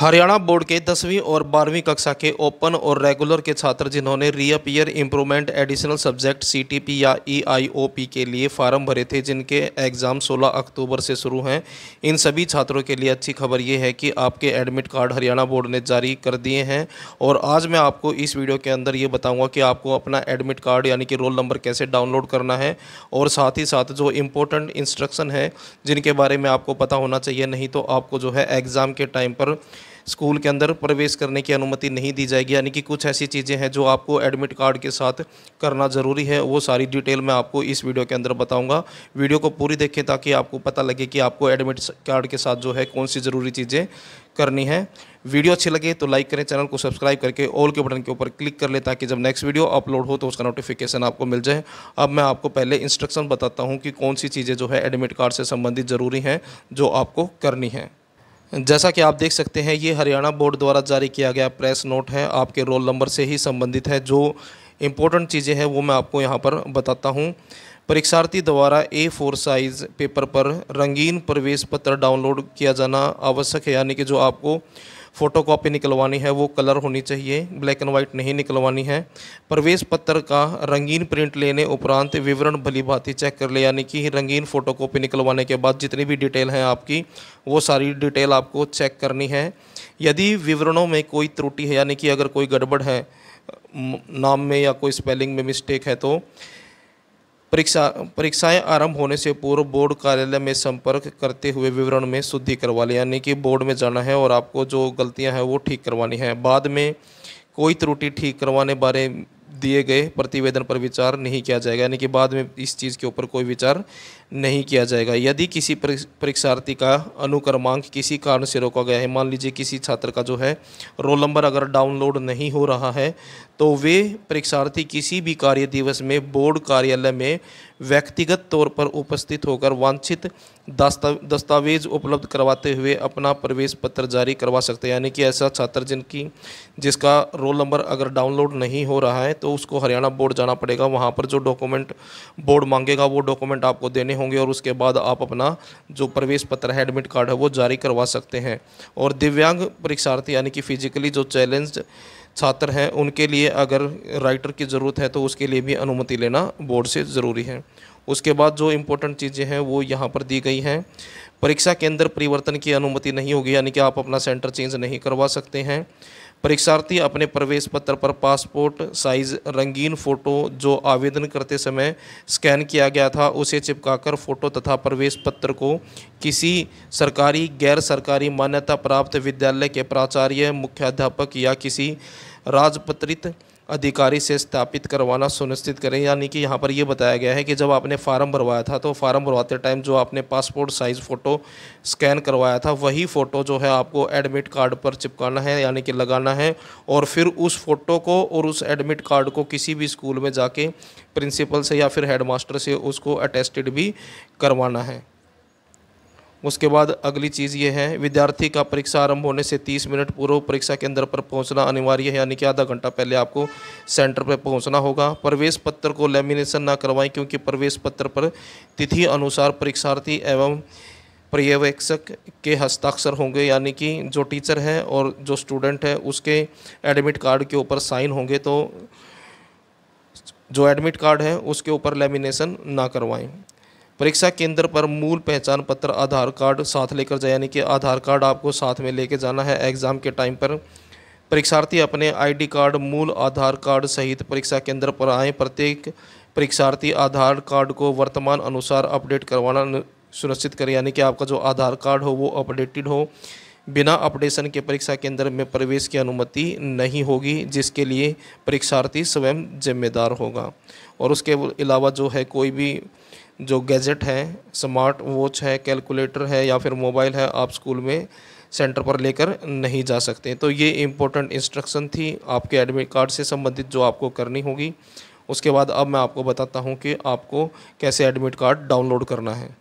Haryana board के दसवीं और बारहवीं कक्षा के ओपन और रेगुलर के छात्र जिन्होंने reappear improvement additional subject CTP या ईआईओपी e के लिए फार्म भरे थे जिनके एग्ज़ाम 16 अक्टूबर से शुरू हैं इन सभी छात्रों के लिए अच्छी खबर ये है कि आपके एडमिट कार्ड हरियाणा बोर्ड ने जारी कर दिए हैं और आज मैं आपको इस वीडियो के अंदर ये बताऊँगा कि आपको अपना एडमिट कार्ड यानी कि रोल नंबर कैसे डाउनलोड करना है और साथ ही साथ जो इम्पोर्टेंट इंस्ट्रक्शन है जिनके बारे में आपको पता होना चाहिए नहीं तो आपको जो है एग्ज़ाम के टाइम पर स्कूल के अंदर प्रवेश करने की अनुमति नहीं दी जाएगी यानी कि कुछ ऐसी चीज़ें हैं जो आपको एडमिट कार्ड के साथ करना ज़रूरी है वो सारी डिटेल मैं आपको इस वीडियो के अंदर बताऊँगा वीडियो को पूरी देखें ताकि आपको पता लगे कि आपको एडमिट कार्ड के साथ जो है कौन सी ज़रूरी चीज़ें करनी है वीडियो अच्छी लगे तो लाइक करें चैनल को सब्सक्राइब करके ऑल के बटन के ऊपर क्लिक कर लें ताकि जब नेक्स्ट वीडियो अपलोड हो तो उसका नोटिफिकेशन आपको मिल जाए अब मैं आपको पहले इंस्ट्रक्शन बताता हूँ कि कौन सी चीज़ें जो है एडमिट कार्ड से संबंधित ज़रूरी हैं जो आपको करनी है जैसा कि आप देख सकते हैं ये हरियाणा बोर्ड द्वारा जारी किया गया प्रेस नोट है आपके रोल नंबर से ही संबंधित है जो इम्पोर्टेंट चीज़ें हैं वो मैं आपको यहाँ पर बताता हूँ परीक्षार्थी द्वारा ए फोर साइज पेपर पर रंगीन प्रवेश पत्र डाउनलोड किया जाना आवश्यक है यानी कि जो आपको फ़ोटो कॉपी निकलवानी है वो कलर होनी चाहिए ब्लैक एंड वाइट नहीं निकलवानी है प्रवेश पत्र का रंगीन प्रिंट लेने उपरांत विवरण भली भांति चेक कर ले यानी कि रंगीन फ़ोटो कॉपी निकलवाने के बाद जितनी भी डिटेल हैं आपकी वो सारी डिटेल आपको चेक करनी है यदि विवरणों में कोई त्रुटि है यानी कि अगर कोई गड़बड़ है नाम में या कोई स्पेलिंग में मिस्टेक है तो परीक्षा परीक्षाएं आरंभ होने से पूर्व बोर्ड कार्यालय में संपर्क करते हुए विवरण में शुद्धि करवा लें यानी कि बोर्ड में जाना है और आपको जो गलतियां हैं वो ठीक करवानी है बाद में कोई त्रुटि ठीक करवाने बारे दिए गए प्रतिवेदन पर विचार नहीं किया जाएगा यानी कि बाद में इस चीज़ के ऊपर कोई विचार नहीं किया जाएगा यदि किसी परीक्षार्थी का अनुक्रमांक किसी कारण से रोका गया है मान लीजिए किसी छात्र का जो है रोल नंबर अगर डाउनलोड नहीं हो रहा है तो वे परीक्षार्थी किसी भी कार्य दिवस में बोर्ड कार्यालय में व्यक्तिगत तौर पर उपस्थित होकर वांछित दस्तावेज उपलब्ध करवाते हुए अपना प्रवेश पत्र जारी करवा सकते हैं यानी कि ऐसा छात्र जिनकी जिसका रोल नंबर अगर डाउनलोड नहीं हो रहा है तो उसको हरियाणा बोर्ड जाना पड़ेगा वहाँ पर जो डॉक्यूमेंट बोर्ड मांगेगा वो डॉक्यूमेंट आपको देने होंगे और उसके बाद आप अपना जो प्रवेश पत्र है एडमिट कार्ड है वो जारी करवा सकते हैं और दिव्यांग परीक्षार्थी यानी कि फिजिकली जो चैलेंज छात्र हैं उनके लिए अगर राइटर की ज़रूरत है तो उसके लिए भी अनुमति लेना बोर्ड से ज़रूरी है उसके बाद जो इम्पोर्टेंट चीज़ें हैं वो यहाँ पर दी गई हैं परीक्षा के अंदर परिवर्तन की अनुमति नहीं होगी यानी कि आप अपना सेंटर चेंज नहीं करवा सकते हैं परीक्षार्थी अपने प्रवेश पत्र पर पासपोर्ट साइज रंगीन फ़ोटो जो आवेदन करते समय स्कैन किया गया था उसे चिपकाकर फ़ोटो तथा प्रवेश पत्र को किसी सरकारी गैर सरकारी मान्यता प्राप्त विद्यालय के प्राचार्य मुख्याध्यापक या किसी राजपत्रित अधिकारी से स्थापित करवाना सुनिश्चित करें यानी कि यहाँ पर यह बताया गया है कि जब आपने फार्म भरवाया था तो फार्म भरवाते टाइम जो आपने पासपोर्ट साइज़ फ़ोटो स्कैन करवाया था वही फ़ोटो जो है आपको एडमिट कार्ड पर चिपकाना है यानी कि लगाना है और फिर उस फ़ोटो को और उस एडमिट कार्ड को किसी भी स्कूल में जाके प्रिंसिपल से या फिर हेड से उसको अटेस्टेड भी करवाना है उसके बाद अगली चीज़ ये है विद्यार्थी का परीक्षा आरंभ होने से 30 मिनट पूर्व परीक्षा केंद्र पर पहुंचना अनिवार्य है यानी कि आधा घंटा पहले आपको सेंटर पर पहुंचना होगा प्रवेश पत्र को लेमिनेशन ना करवाएं क्योंकि प्रवेश पत्र पर तिथि अनुसार परीक्षार्थी एवं पर्यवेक्षक के हस्ताक्षर होंगे यानी कि जो टीचर है और जो स्टूडेंट है उसके एडमिट कार्ड के ऊपर साइन होंगे तो जो एडमिट कार्ड है उसके ऊपर लेमिनेशन ना करवाएँ परीक्षा केंद्र पर मूल पहचान पत्र आधार कार्ड साथ लेकर जाए यानी कि आधार कार्ड आपको साथ में लेके जाना है एग्ज़ाम के टाइम पर परीक्षार्थी अपने आईडी कार्ड मूल आधार कार्ड सहित परीक्षा केंद्र पर आए प्रत्येक परीक्षार्थी आधार कार्ड को वर्तमान अनुसार अपडेट करवाना सुनिश्चित करें यानी कि आपका जो आधार कार्ड हो वो अपडेटेड हो बिना अपडेशन के परीक्षा केंद्र में प्रवेश की अनुमति नहीं होगी जिसके लिए परीक्षार्थी स्वयं जिम्मेदार होगा और उसके अलावा जो है कोई भी जो गैजेट है स्मार्ट वॉच है कैलकुलेटर है या फिर मोबाइल है आप स्कूल में सेंटर पर लेकर नहीं जा सकते तो ये इम्पोर्टेंट इंस्ट्रक्शन थी आपके एडमिट कार्ड से संबंधित जो आपको करनी होगी उसके बाद अब मैं आपको बताता हूँ कि आपको कैसे एडमिट कार्ड डाउनलोड करना है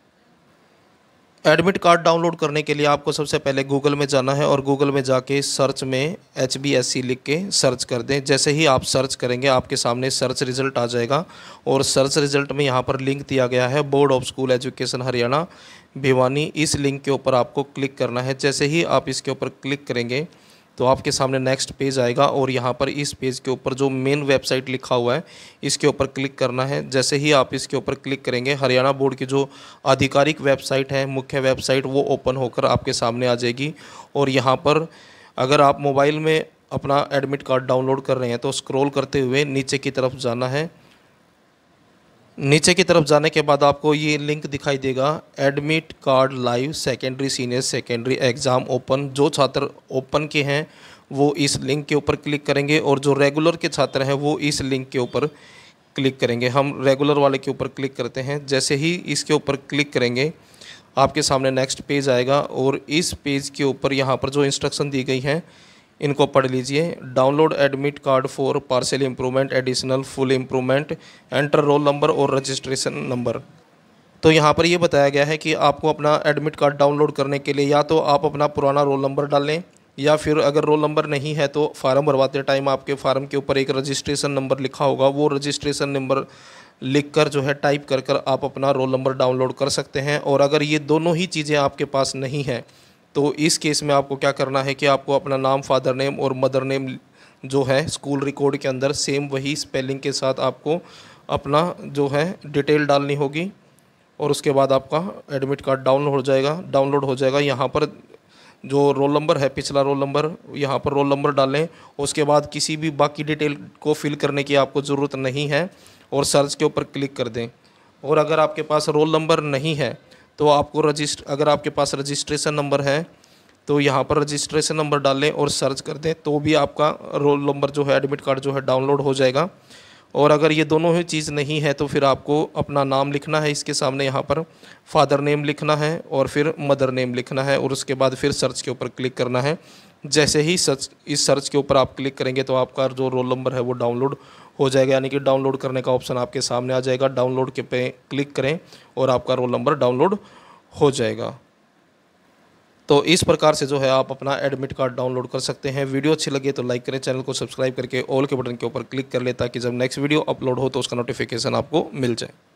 एडमिट कार्ड डाउनलोड करने के लिए आपको सबसे पहले गूगल में जाना है और गूगल में जाके सर्च में एच बी एस सी लिख के सर्च कर दें जैसे ही आप सर्च करेंगे आपके सामने सर्च रिज़ल्ट आ जाएगा और सर्च रिज़ल्ट में यहाँ पर लिंक दिया गया है board of school education Haryana Bhiwani इस लिंक के ऊपर आपको क्लिक करना है जैसे ही आप इसके ऊपर क्लिक करेंगे तो आपके सामने नेक्स्ट पेज आएगा और यहाँ पर इस पेज के ऊपर जो मेन वेबसाइट लिखा हुआ है इसके ऊपर क्लिक करना है जैसे ही आप इसके ऊपर क्लिक करेंगे हरियाणा बोर्ड की जो आधिकारिक वेबसाइट है मुख्य वेबसाइट वो ओपन होकर आपके सामने आ जाएगी और यहाँ पर अगर आप मोबाइल में अपना एडमिट कार्ड डाउनलोड कर रहे हैं तो स्क्रॉल करते हुए नीचे की तरफ जाना है नीचे की तरफ जाने के बाद आपको ये लिंक दिखाई देगा admit card live secondary senior secondary exam open जो छात्र ओपन के हैं वो इस लिंक के ऊपर क्लिक करेंगे और जो रेगुलर के छात्र हैं वो इस लिंक के ऊपर क्लिक करेंगे हम रेगुलर वाले के ऊपर क्लिक करते हैं जैसे ही इसके ऊपर क्लिक करेंगे आपके सामने नेक्स्ट पेज आएगा और इस पेज के ऊपर यहाँ पर जो इंस्ट्रक्शन दी गई हैं इनको पढ़ लीजिए download admit card for partial improvement additional full improvement enter roll number और रजिस्ट्रेशन नंबर तो यहाँ पर यह बताया गया है कि आपको अपना एडमिट कार्ड डाउनलोड करने के लिए या तो आप अपना पुराना रोल नंबर डालें या फिर अगर रोल नंबर नहीं है तो फार्म भरवाते टाइम आपके फार्म के ऊपर एक रजिस्ट्रेशन नंबर लिखा होगा वो रजिस्ट्रेशन नंबर लिख कर जो है टाइप कर कर आप अपना रोल नंबर डाउनलोड कर सकते हैं और अगर ये दोनों ही चीज़ें आपके पास नहीं है तो इस केस में आपको क्या करना है कि आपको अपना नाम फादर नेम और मदर नेम जो है स्कूल रिकॉर्ड के अंदर सेम वही स्पेलिंग के साथ आपको अपना जो है डिटेल डालनी होगी और उसके बाद आपका एडमिट कार्ड डाउनलोड हो जाएगा डाउनलोड हो जाएगा यहाँ पर जो रोल नंबर है पिछला रोल नंबर यहाँ पर रोल नंबर डालें उसके बाद किसी भी बाकी डिटेल को फिल करने की आपको ज़रूरत नहीं है और सर्च के ऊपर क्लिक कर दें और अगर आपके पास रोल नंबर नहीं है तो आपको रजिस्ट अगर आपके पास रजिस्ट्रेशन नंबर है तो यहाँ पर रजिस्ट्रेशन नंबर डाल लें और सर्च कर दें तो भी आपका रोल नंबर जो है एडमिट कार्ड जो है डाउनलोड हो जाएगा और अगर ये दोनों ही चीज़ नहीं है तो फिर आपको अपना नाम लिखना है इसके सामने यहाँ पर फादर नेम लिखना है और फिर मदर नेम लिखना है और उसके बाद फिर सर्च के ऊपर क्लिक करना है जैसे ही सर्च इस सर्च के ऊपर आप क्लिक करेंगे तो आपका जो रोल नंबर है वो डाउनलोड हो जाएगा यानी कि डाउनलोड करने का ऑप्शन आपके सामने आ जाएगा डाउनलोड के पे क्लिक करें और आपका रोल नंबर डाउनलोड हो जाएगा तो इस प्रकार से जो है आप अपना एडमिट कार्ड डाउनलोड कर सकते हैं वीडियो अच्छी लगे तो लाइक करें चैनल को सब्सक्राइब करके ऑल के बटन के ऊपर क्लिक कर ले ताकि जब नेक्स्ट वीडियो अपलोड हो तो उसका नोटिफिकेशन आपको मिल जाए